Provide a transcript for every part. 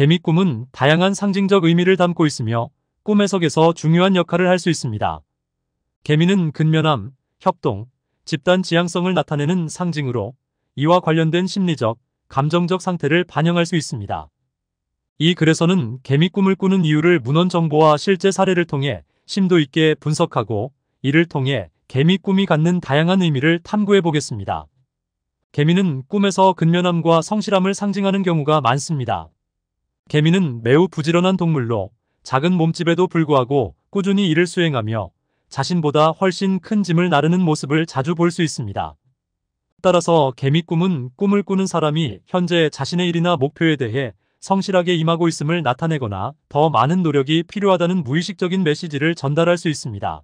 개미꿈은 다양한 상징적 의미를 담고 있으며 꿈 해석에서 중요한 역할을 할 수 있습니다. 개미는 근면함, 협동, 집단 지향성을 나타내는 상징으로 이와 관련된 심리적, 감정적 상태를 반영할 수 있습니다. 이 글에서는 개미꿈을 꾸는 이유를 문헌 정보와 실제 사례를 통해 심도 있게 분석하고 이를 통해 개미꿈이 갖는 다양한 의미를 탐구해 보겠습니다. 개미는 꿈에서 근면함과 성실함을 상징하는 경우가 많습니다. 개미는 매우 부지런한 동물로 작은 몸집에도 불구하고 꾸준히 일을 수행하며 자신보다 훨씬 큰 짐을 나르는 모습을 자주 볼 수 있습니다. 따라서 개미 꿈은 꿈을 꾸는 사람이 현재 자신의 일이나 목표에 대해 성실하게 임하고 있음을 나타내거나 더 많은 노력이 필요하다는 무의식적인 메시지를 전달할 수 있습니다.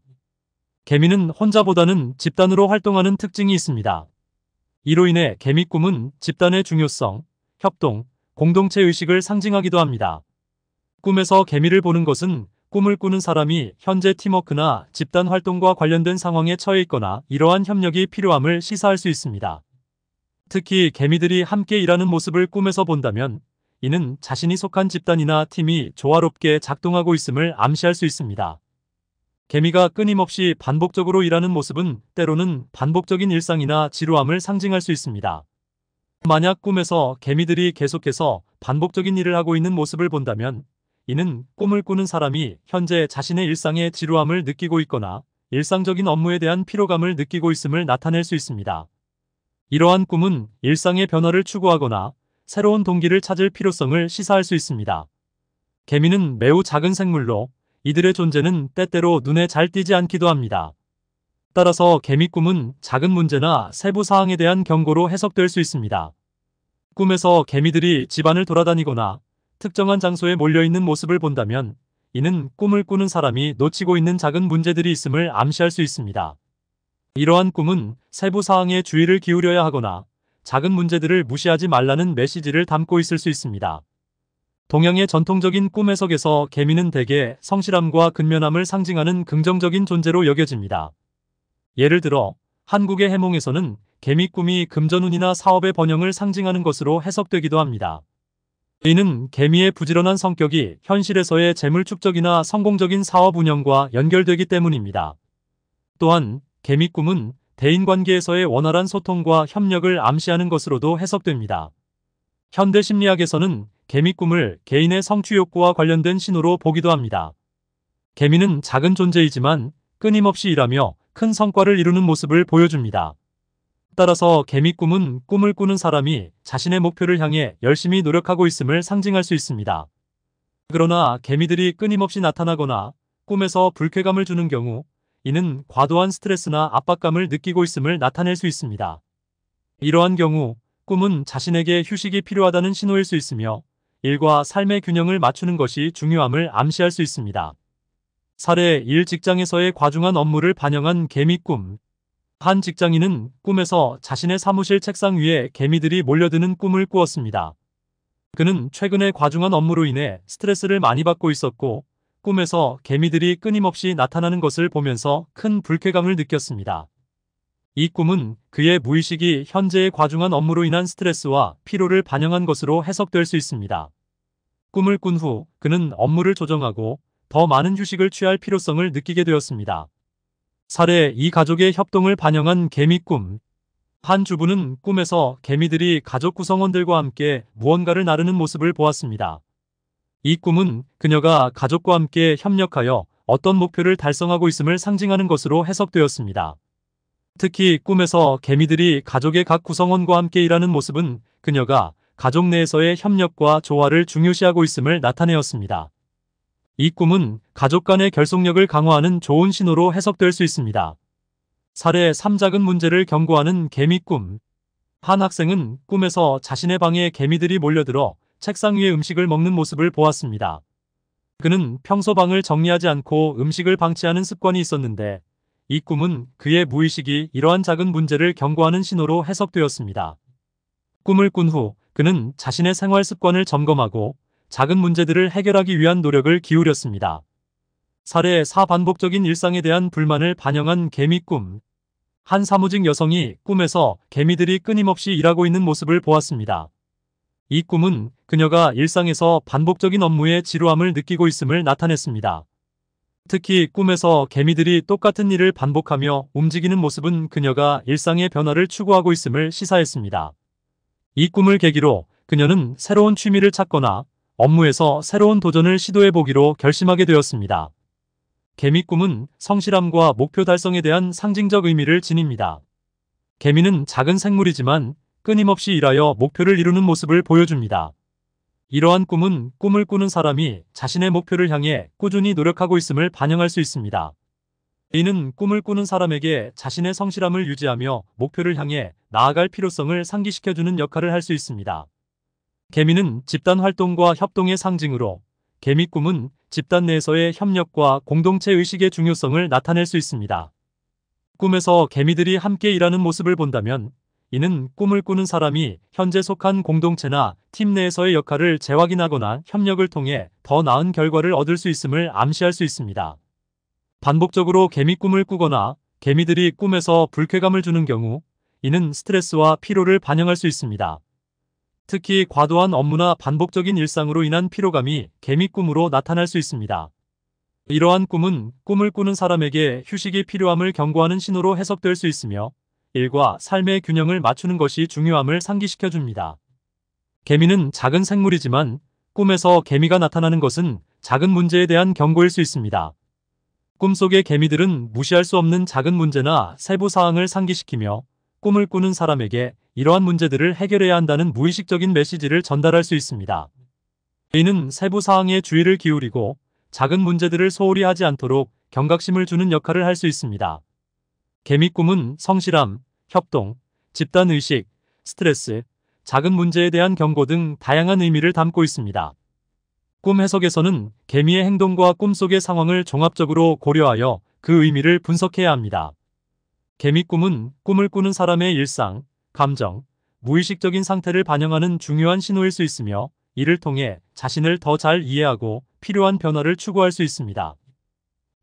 개미는 혼자보다는 집단으로 활동하는 특징이 있습니다. 이로 인해 개미 꿈은 집단의 중요성, 협동, 공동체 의식을 상징하기도 합니다. 꿈에서 개미를 보는 것은 꿈을 꾸는 사람이 현재 팀워크나 집단 활동과 관련된 상황에 처해 있거나 이러한 협력이 필요함을 시사할 수 있습니다. 특히 개미들이 함께 일하는 모습을 꿈에서 본다면 이는 자신이 속한 집단이나 팀이 조화롭게 작동하고 있음을 암시할 수 있습니다. 개미가 끊임없이 반복적으로 일하는 모습은 때로는 반복적인 일상이나 지루함을 상징할 수 있습니다. 만약 꿈에서 개미들이 계속해서 반복적인 일을 하고 있는 모습을 본다면 이는 꿈을 꾸는 사람이 현재 자신의 일상의 지루함을 느끼고 있거나 일상적인 업무에 대한 피로감을 느끼고 있음을 나타낼 수 있습니다. 이러한 꿈은 일상의 변화를 추구하거나 새로운 동기를 찾을 필요성을 시사할 수 있습니다. 개미는 매우 작은 생물로 이들의 존재는 때때로 눈에 잘 띄지 않기도 합니다. 따라서 개미꿈은 작은 문제나 세부 사항에 대한 경고로 해석될 수 있습니다. 꿈에서 개미들이 집안을 돌아다니거나 특정한 장소에 몰려있는 모습을 본다면 이는 꿈을 꾸는 사람이 놓치고 있는 작은 문제들이 있음을 암시할 수 있습니다. 이러한 꿈은 세부 사항에 주의를 기울여야 하거나 작은 문제들을 무시하지 말라는 메시지를 담고 있을 수 있습니다. 동양의 전통적인 꿈 해석에서 개미는 대개 성실함과 근면함을 상징하는 긍정적인 존재로 여겨집니다. 예를 들어 한국의 해몽에서는 개미꿈이 금전운이나 사업의 번영을 상징하는 것으로 해석되기도 합니다. 이는 개미의 부지런한 성격이 현실에서의 재물 축적이나 성공적인 사업 운영과 연결되기 때문입니다. 또한 개미꿈은 대인관계에서의 원활한 소통과 협력을 암시하는 것으로도 해석됩니다. 현대 심리학에서는 개미꿈을 개인의 성취욕구와 관련된 신호로 보기도 합니다. 개미는 작은 존재이지만 끊임없이 일하며 큰 성과를 이루는 모습을 보여줍니다. 따라서 개미꿈은 꿈을 꾸는 사람이 자신의 목표를 향해 열심히 노력하고 있음을 상징할 수 있습니다. 그러나 개미들이 끊임없이 나타나거나 꿈에서 불쾌감을 주는 경우 이는 과도한 스트레스나 압박감을 느끼고 있음을 나타낼 수 있습니다. 이러한 경우 꿈은 자신에게 휴식이 필요하다는 신호일 수 있으며 일과 삶의 균형을 맞추는 것이 중요함을 암시할 수 있습니다. 사례 1 직장에서의 과중한 업무를 반영한 개미꿈 한 직장인은 꿈에서 자신의 사무실 책상 위에 개미들이 몰려드는 꿈을 꾸었습니다. 그는 최근에 과중한 업무로 인해 스트레스를 많이 받고 있었고 꿈에서 개미들이 끊임없이 나타나는 것을 보면서 큰 불쾌감을 느꼈습니다. 이 꿈은 그의 무의식이 현재의 과중한 업무로 인한 스트레스와 피로를 반영한 것으로 해석될 수 있습니다. 꿈을 꾼 후 그는 업무를 조정하고 더 많은 휴식을 취할 필요성을 느끼게 되었습니다. 사례 이 가족의 협동을 반영한 개미꿈 한 주부는 꿈에서 개미들이 가족 구성원들과 함께 무언가를 나르는 모습을 보았습니다. 이 꿈은 그녀가 가족과 함께 협력하여 어떤 목표를 달성하고 있음을 상징하는 것으로 해석되었습니다. 특히 꿈에서 개미들이 가족의 각 구성원과 함께 일하는 모습은 그녀가 가족 내에서의 협력과 조화를 중요시하고 있음을 나타내었습니다. 이 꿈은 가족 간의 결속력을 강화하는 좋은 신호로 해석될 수 있습니다. 사례 3작은 문제를 경고하는 개미 꿈. 한 학생은 꿈에서 자신의 방에 개미들이 몰려들어 책상 위에 음식을 먹는 모습을 보았습니다. 그는 평소 방을 정리하지 않고 음식을 방치하는 습관이 있었는데 이 꿈은 그의 무의식이 이러한 작은 문제를 경고하는 신호로 해석되었습니다. 꿈을 꾼 후 그는 자신의 생활 습관을 점검하고 작은 문제들을 해결하기 위한 노력을 기울였습니다. 사례 4 반복적인 일상에 대한 불만을 반영한 개미 꿈. 한 사무직 여성이 꿈에서 개미들이 끊임없이 일하고 있는 모습을 보았습니다. 이 꿈은 그녀가 일상에서 반복적인 업무에 지루함을 느끼고 있음을 나타냈습니다. 특히 꿈에서 개미들이 똑같은 일을 반복하며 움직이는 모습은 그녀가 일상의 변화를 추구하고 있음을 시사했습니다. 이 꿈을 계기로 그녀는 새로운 취미를 찾거나 업무에서 새로운 도전을 시도해보기로 결심하게 되었습니다. 개미꿈은 성실함과 목표 달성에 대한 상징적 의미를 지닙니다. 개미는 작은 생물이지만 끊임없이 일하여 목표를 이루는 모습을 보여줍니다. 이러한 꿈은 꿈을 꾸는 사람이 자신의 목표를 향해 꾸준히 노력하고 있음을 반영할 수 있습니다. 이는 꿈을 꾸는 사람에게 자신의 성실함을 유지하며 목표를 향해 나아갈 필요성을 상기시켜주는 역할을 할 수 있습니다. 개미는 집단 활동과 협동의 상징으로 개미 꿈은 집단 내에서의 협력과 공동체 의식의 중요성을 나타낼 수 있습니다. 꿈에서 개미들이 함께 일하는 모습을 본다면 이는 꿈을 꾸는 사람이 현재 속한 공동체나 팀 내에서의 역할을 재확인하거나 협력을 통해 더 나은 결과를 얻을 수 있음을 암시할 수 있습니다. 반복적으로 개미 꿈을 꾸거나 개미들이 꿈에서 불쾌감을 주는 경우 이는 스트레스와 피로를 반영할 수 있습니다. 특히 과도한 업무나 반복적인 일상으로 인한 피로감이 개미꿈으로 나타날 수 있습니다. 이러한 꿈은 꿈을 꾸는 사람에게 휴식이 필요함을 경고하는 신호로 해석될 수 있으며 일과 삶의 균형을 맞추는 것이 중요함을 상기시켜줍니다. 개미는 작은 생물이지만 꿈에서 개미가 나타나는 것은 작은 문제에 대한 경고일 수 있습니다. 꿈속의 개미들은 무시할 수 없는 작은 문제나 세부 사항을 상기시키며 꿈을 꾸는 사람에게 이러한 문제들을 해결해야 한다는 무의식적인 메시지를 전달할 수 있습니다. 이는 세부 사항에 주의를 기울이고 작은 문제들을 소홀히 하지 않도록 경각심을 주는 역할을 할 수 있습니다. 개미꿈은 성실함, 협동, 집단의식, 스트레스, 작은 문제에 대한 경고 등 다양한 의미를 담고 있습니다. 꿈 해석에서는 개미의 행동과 꿈속의 상황을 종합적으로 고려하여 그 의미를 분석해야 합니다. 개미꿈은 꿈을 꾸는 사람의 일상, 감정, 무의식적인 상태를 반영하는 중요한 신호일 수 있으며 이를 통해 자신을 더 잘 이해하고 필요한 변화를 추구할 수 있습니다.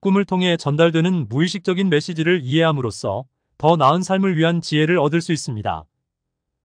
꿈을 통해 전달되는 무의식적인 메시지를 이해함으로써 더 나은 삶을 위한 지혜를 얻을 수 있습니다.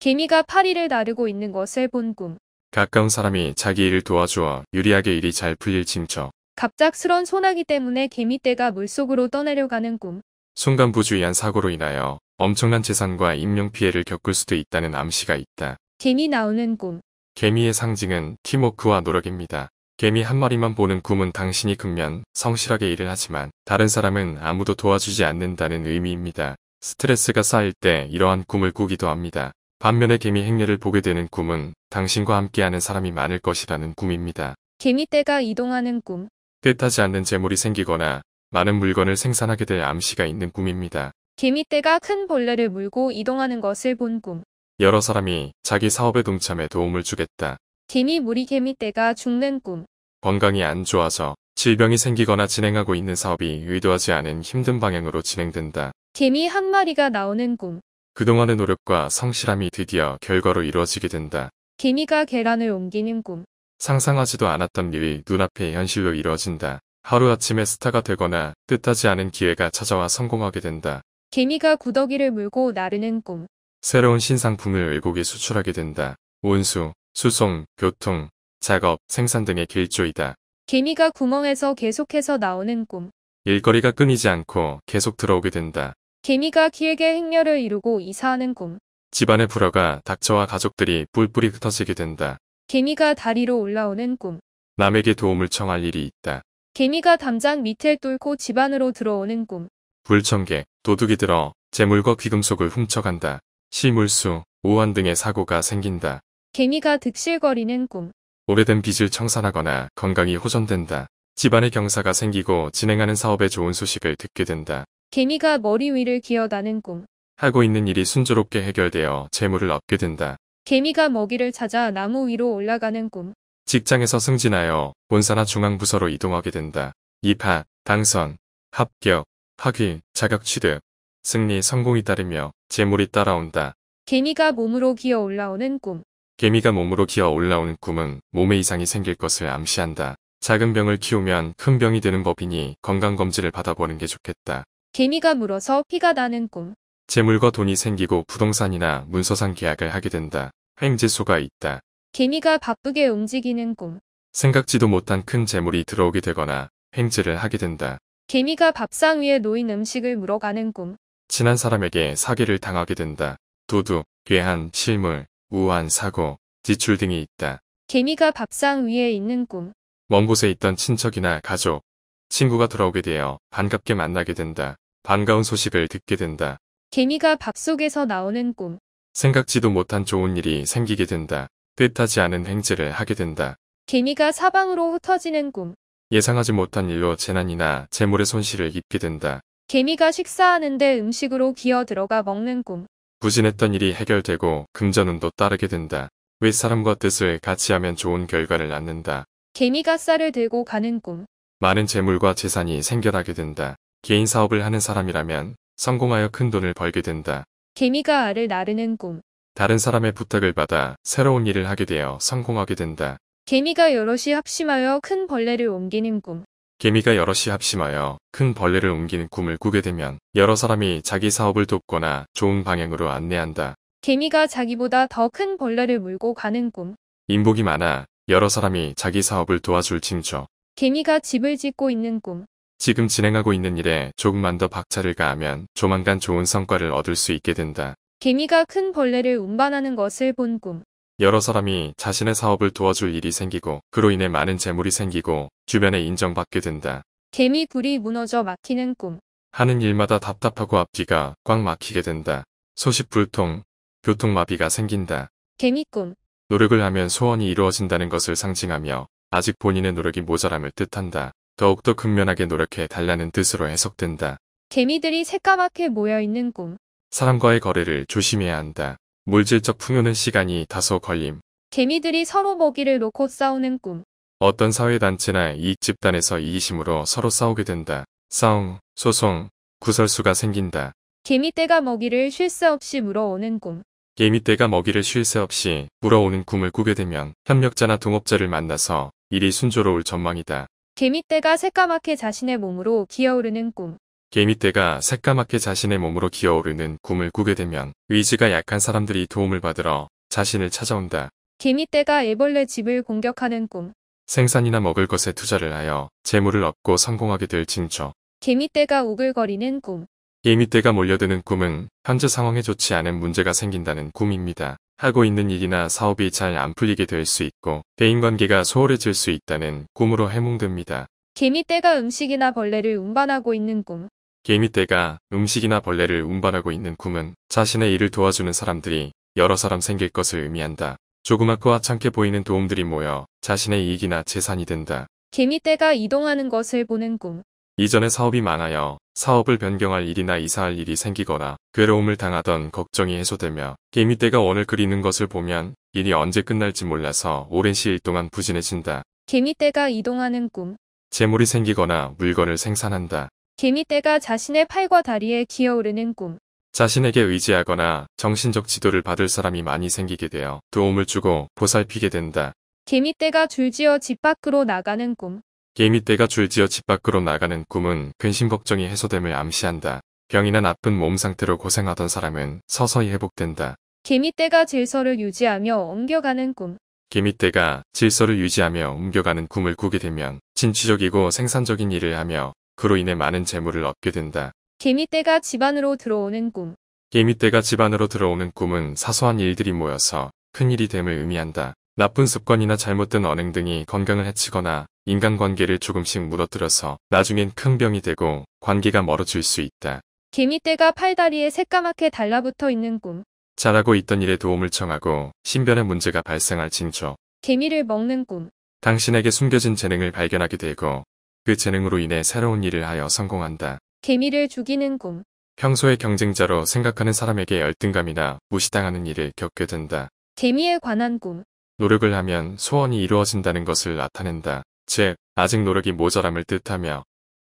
개미가 파리를 나르고 있는 것을 본 꿈. 가까운 사람이 자기 일을 도와주어 유리하게 일이 잘 풀릴 징조. 갑작스런 소나기 때문에 개미떼가 물속으로 떠내려가는 꿈. 순간 부주의한 사고로 인하여 엄청난 재산과 인명피해를 겪을 수도 있다는 암시가 있다. 개미 나오는 꿈. 개미의 상징은 팀워크와 노력입니다. 개미 한 마리만 보는 꿈은 당신이 극면 성실하게 일을 하지만 다른 사람은 아무도 도와주지 않는다는 의미입니다. 스트레스가 쌓일 때 이러한 꿈을 꾸기도 합니다. 반면에 개미 행렬을 보게 되는 꿈은 당신과 함께하는 사람이 많을 것이라는 꿈입니다. 개미때가 이동하는 꿈. 뜻하지 않는 재물이 생기거나 많은 물건을 생산하게 될 암시가 있는 꿈입니다. 개미떼가 큰 벌레를 물고 이동하는 것을 본 꿈. 여러 사람이 자기 사업에 동참해 도움을 주겠다. 개미 무리 개미떼가 죽는 꿈. 건강이 안 좋아져 질병이 생기거나 진행하고 있는 사업이 의도하지 않은 힘든 방향으로 진행된다. 개미 한 마리가 나오는 꿈. 그동안의 노력과 성실함이 드디어 결과로 이루어지게 된다. 개미가 계란을 옮기는 꿈. 상상하지도 않았던 일이 눈앞에 현실로 이루어진다. 하루아침에 스타가 되거나 뜻하지 않은 기회가 찾아와 성공하게 된다. 개미가 구더기를 물고 나르는 꿈. 새로운 신상품을 외국에 수출하게 된다. 운수, 수송, 교통, 작업, 생산 등의 길조이다. 개미가 구멍에서 계속해서 나오는 꿈. 일거리가 끊이지 않고 계속 들어오게 된다. 개미가 길게 행렬을 이루고 이사하는 꿈. 집안의 불화가 닥쳐와 가족들이 뿔뿔이 흩어지게 된다. 개미가 다리로 올라오는 꿈. 남에게 도움을 청할 일이 있다. 개미가 담장 밑을 뚫고 집안으로 들어오는 꿈. 불청객, 도둑이 들어 재물과 귀금속을 훔쳐간다. 시물수, 오한 등의 사고가 생긴다. 개미가 득실거리는 꿈. 오래된 빚을 청산하거나 건강이 호전된다. 집안의 경사가 생기고 진행하는 사업에 좋은 소식을 듣게 된다. 개미가 머리 위를 기어다는 꿈. 하고 있는 일이 순조롭게 해결되어 재물을 얻게 된다. 개미가 먹이를 찾아 나무 위로 올라가는 꿈. 직장에서 승진하여 본사나 중앙부서로 이동하게 된다. 입학, 당선, 합격, 학위, 자격 취득, 승리, 성공이 따르며 재물이 따라온다. 개미가 몸으로 기어 올라오는 꿈. 개미가 몸으로 기어 올라오는 꿈은 몸에 이상이 생길 것을 암시한다. 작은 병을 키우면 큰 병이 되는 법이니 건강검진을 받아보는 게 좋겠다. 개미가 물어서 피가 나는 꿈. 재물과 돈이 생기고 부동산이나 문서상 계약을 하게 된다. 횡재수가 있다. 개미가 바쁘게 움직이는 꿈. 생각지도 못한 큰 재물이 들어오게 되거나 횡재를 하게 된다. 개미가 밥상 위에 놓인 음식을 물어가는 꿈. 친한 사람에게 사기를 당하게 된다. 도두 괴한, 실물, 우한, 사고, 지출 등이 있다. 개미가 밥상 위에 있는 꿈. 먼 곳에 있던 친척이나 가족, 친구가 돌아오게 되어 반갑게 만나게 된다. 반가운 소식을 듣게 된다. 개미가 밥 속에서 나오는 꿈. 생각지도 못한 좋은 일이 생기게 된다. 뜻하지 않은 행제를 하게 된다. 개미가 사방으로 흩어지는 꿈. 예상하지 못한 일로 재난이나 재물의 손실을 입게 된다. 개미가 식사하는데 음식으로 기어 들어가 먹는 꿈. 부진했던 일이 해결되고 금전운도 따르게 된다. 윗사람과 뜻을 같이 하면 좋은 결과를 낳는다. 개미가 쌀을 들고 가는 꿈. 많은 재물과 재산이 생겨나게 된다. 개인 사업을 하는 사람이라면 성공하여 큰 돈을 벌게 된다. 개미가 알을 나르는 꿈. 다른 사람의 부탁을 받아 새로운 일을 하게 되어 성공하게 된다. 개미가 여럿이 합심하여 큰 벌레를 옮기는 꿈. 개미가 여럿이 합심하여 큰 벌레를 옮기는 꿈을 꾸게 되면 여러 사람이 자기 사업을 돕거나 좋은 방향으로 안내한다. 개미가 자기보다 더 큰 벌레를 물고 가는 꿈. 인복이 많아 여러 사람이 자기 사업을 도와줄 징조. 개미가 집을 짓고 있는 꿈. 지금 진행하고 있는 일에 조금만 더 박차를 가하면 조만간 좋은 성과를 얻을 수 있게 된다. 개미가 큰 벌레를 운반하는 것을 본 꿈. 여러 사람이 자신의 사업을 도와줄 일이 생기고 그로 인해 많은 재물이 생기고 주변에 인정받게 된다. 개미굴이 무너져 막히는 꿈. 하는 일마다 답답하고 앞뒤가 꽉 막히게 된다. 소식불통, 교통마비가 생긴다. 개미꿈. 노력을 하면 소원이 이루어진다는 것을 상징하며 아직 본인의 노력이 모자람을 뜻한다. 더욱더 근면하게 노력해 달라는 뜻으로 해석된다. 개미들이 새까맣게 모여있는 꿈. 사람과의 거래를 조심해야 한다. 물질적 풍요는 시간이 다소 걸림. 개미들이 서로 먹이를 놓고 싸우는 꿈. 어떤 사회단체나 이익집단에서 이기심으로 서로 싸우게 된다. 싸움, 소송, 구설수가 생긴다. 개미떼가 먹이를 쉴 새 없이 물어오는 꿈. 개미떼가 먹이를 쉴 새 없이 물어오는 꿈을 꾸게 되면 협력자나 동업자를 만나서 일이 순조로울 전망이다. 개미떼가 새까맣게 자신의 몸으로 기어오르는 꿈. 개미떼가 새까맣게 자신의 몸으로 기어오르는 꿈을 꾸게 되면 의지가 약한 사람들이 도움을 받으러 자신을 찾아온다. 개미떼가 애벌레 집을 공격하는 꿈. 생산이나 먹을 것에 투자를 하여 재물을 얻고 성공하게 될 징조. 개미떼가 오글거리는 꿈. 개미떼가 몰려드는 꿈은 현재 상황에 좋지 않은 문제가 생긴다는 꿈입니다. 하고 있는 일이나 사업이 잘 안 풀리게 될 수 있고 대인관계가 소홀해질 수 있다는 꿈으로 해몽됩니다. 개미떼가 음식이나 벌레를 운반하고 있는 꿈. 개미떼가 음식이나 벌레를 운반하고 있는 꿈은 자신의 일을 도와주는 사람들이 여러 사람 생길 것을 의미한다. 조그맣고 아찮게 보이는 도움들이 모여 자신의 이익이나 재산이 된다. 개미떼가 이동하는 것을 보는 꿈. 이전에 사업이 망하여 사업을 변경할 일이나 이사할 일이 생기거나 괴로움을 당하던 걱정이 해소되며 개미떼가 원을 그리는 것을 보면 일이 언제 끝날지 몰라서 오랜 시일 동안 부진해진다. 개미떼가 이동하는 꿈. 재물이 생기거나 물건을 생산한다. 개미떼가 자신의 팔과 다리에 기어오르는 꿈. 자신에게 의지하거나 정신적 지도를 받을 사람이 많이 생기게 되어 도움을 주고 보살피게 된다. 개미떼가 줄지어 집 밖으로 나가는 꿈. 개미떼가 줄지어 집 밖으로 나가는 꿈은 근심 걱정이 해소됨을 암시한다. 병이나 나쁜 몸 상태로 고생하던 사람은 서서히 회복된다. 개미떼가 질서를 유지하며 옮겨가는 꿈. 개미떼가 질서를 유지하며 옮겨가는 꿈을 꾸게 되면 진취적이고 생산적인 일을 하며 그로 인해 많은 재물을 얻게 된다. 개미떼가 집안으로 들어오는 꿈. 개미떼가 집안으로 들어오는 꿈은 사소한 일들이 모여서 큰 일이 됨을 의미한다. 나쁜 습관이나 잘못된 언행 등이 건강을 해치거나 인간관계를 조금씩 무너뜨려서 나중엔 큰 병이 되고 관계가 멀어질 수 있다. 개미떼가 팔다리에 새까맣게 달라붙어 있는 꿈. 잘하고 있던 일에 도움을 청하고 신변에 문제가 발생할 징조. 개미를 먹는 꿈. 당신에게 숨겨진 재능을 발견하게 되고 그 재능으로 인해 새로운 일을 하여 성공한다. 개미를 죽이는 꿈. 평소에 경쟁자로 생각하는 사람에게 열등감이나 무시당하는 일을 겪게 된다. 개미에 관한 꿈. 노력을 하면 소원이 이루어진다는 것을 나타낸다. 즉, 아직 노력이 모자람을 뜻하며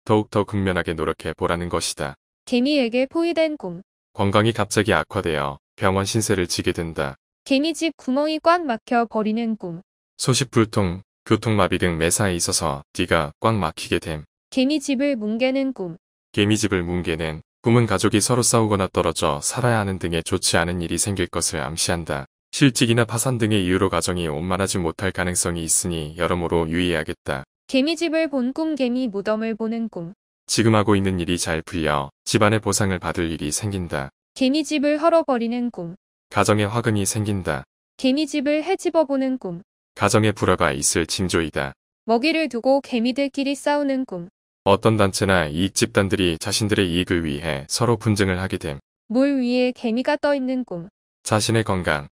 더욱더 극면하게 노력해 보라는 것이다. 개미에게 포위된 꿈. 건강이 갑자기 악화되어 병원 신세를 지게 된다. 개미집 구멍이 꽉 막혀 버리는 꿈. 소식불통, 교통마비 등 매사에 있어서 뒤가 꽉 막히게 됨. 개미집을 뭉개는 꿈. 개미집을 뭉개는 꿈은 가족이 서로 싸우거나 떨어져 살아야 하는 등의 좋지 않은 일이 생길 것을 암시한다. 실직이나 파산 등의 이유로 가정이 원만하지 못할 가능성이 있으니 여러모로 유의해야겠다. 개미집을 본 꿈 개미 무덤을 보는 꿈. 지금 하고 있는 일이 잘 풀려 집안의 보상을 받을 일이 생긴다. 개미집을 헐어버리는 꿈. 가정에 화근이 생긴다. 개미집을 헤집어보는 꿈. 가정의 불화가 있을 징조이다. 먹이를 두고 개미들끼리 싸우는 꿈. 어떤 단체나 이익 집단들이 자신들의 이익을 위해 서로 분쟁을 하게 됨. 물 위에 개미가 떠 있는 꿈. 자신의 건강,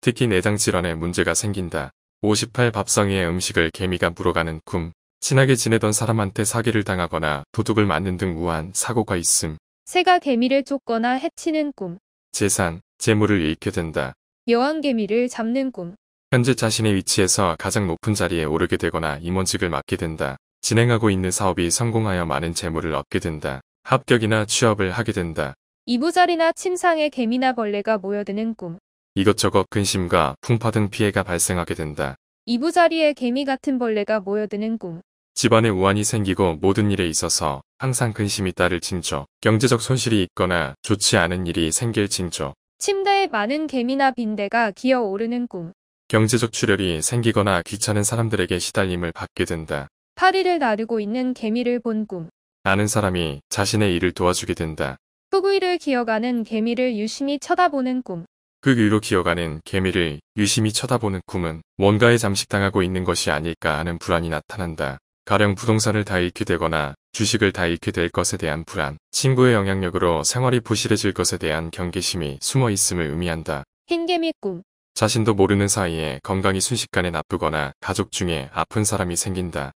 특히 내장 질환에 문제가 생긴다. 58 밥상위의 음식을 개미가 물어가는 꿈. 친하게 지내던 사람한테 사기를 당하거나 도둑을 맞는 등 우한 사고가 있음. 새가 개미를 쫓거나 해치는 꿈. 재산, 재물을 잃게 된다. 여왕개미를 잡는 꿈. 현재 자신의 위치에서 가장 높은 자리에 오르게 되거나 임원직을 맡게 된다. 진행하고 있는 사업이 성공하여 많은 재물을 얻게 된다. 합격이나 취업을 하게 된다. 이부자리나 침상에 개미나 벌레가 모여드는 꿈. 이것저것 근심과 풍파 등 피해가 발생하게 된다. 이부자리에 개미 같은 벌레가 모여드는 꿈. 집안에 우환이 생기고 모든 일에 있어서 항상 근심이 따를 징조. 경제적 손실이 있거나 좋지 않은 일이 생길 징조. 침대에 많은 개미나 빈대가 기어오르는 꿈. 경제적 출혈이 생기거나 귀찮은 사람들에게 시달림을 받게 된다. 파리를 나르고 있는 개미를 본 꿈. 아는 사람이 자신의 일을 도와주게 된다. 후구이를 기어가는 개미를 유심히 쳐다보는 꿈. 그 위로 기어가는 개미를 유심히 쳐다보는 꿈은 뭔가에 잠식당하고 있는 것이 아닐까 하는 불안이 나타난다. 가령 부동산을 다 잃게 되거나 주식을 다 잃게 될 것에 대한 불안, 친구의 영향력으로 생활이 부실해질 것에 대한 경계심이 숨어 있음을 의미한다. 흰개미 꿈. 자신도 모르는 사이에 건강이 순식간에 나쁘거나 가족 중에 아픈 사람이 생긴다.